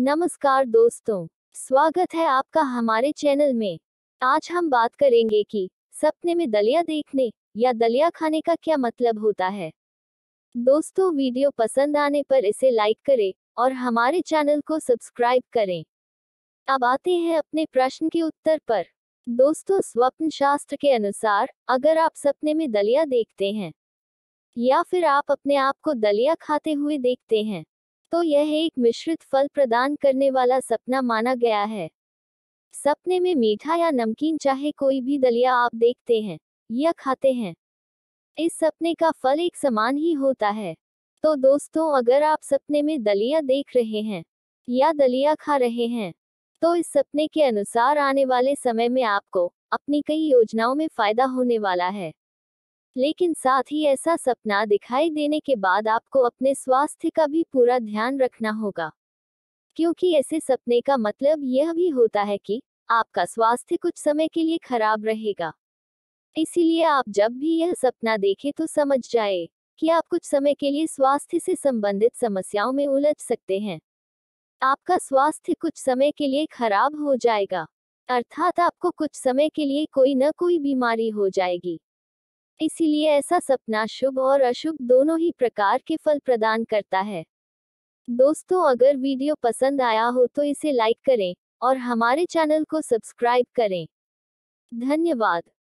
नमस्कार दोस्तों स्वागत है आपका हमारे चैनल में आज हम बात करेंगे कि सपने में दलिया देखने या दलिया खाने का क्या मतलब होता है दोस्तों वीडियो पसंद आने पर इसे लाइक करें और हमारे चैनल को सब्सक्राइब करें अब आते हैं अपने प्रश्न के उत्तर पर दोस्तों स्वप्न शास्त्र के अनुसार अगर आप सपने में दलिया देखते हैं या फिर आप अपने आप को दलिया खाते हुए देखते हैं तो यह एक मिश्रित फल प्रदान करने वाला सपना माना गया है सपने में मीठा या नमकीन चाहे कोई भी दलिया आप देखते हैं या खाते हैं इस सपने का फल एक समान ही होता है तो दोस्तों अगर आप सपने में दलिया देख रहे हैं या दलिया खा रहे हैं तो इस सपने के अनुसार आने वाले समय में आपको अपनी कई योजनाओं में फायदा होने वाला है लेकिन साथ ही ऐसा सपना दिखाई देने के बाद आपको अपने स्वास्थ्य का भी पूरा ध्यान रखना होगा क्योंकि ऐसे सपने का मतलब यह भी होता है कि आपका स्वास्थ्य कुछ समय के लिए खराब रहेगा इसीलिए आप जब भी यह सपना देखें तो समझ जाए कि आप कुछ समय के लिए स्वास्थ्य से संबंधित समस्याओं में उलझ सकते हैं आपका स्वास्थ्य कुछ समय के लिए खराब हो जाएगा अर्थात आपको कुछ समय के लिए कोई न कोई बीमारी हो जाएगी इसीलिए ऐसा सपना शुभ और अशुभ दोनों ही प्रकार के फल प्रदान करता है दोस्तों अगर वीडियो पसंद आया हो तो इसे लाइक करें और हमारे चैनल को सब्सक्राइब करें धन्यवाद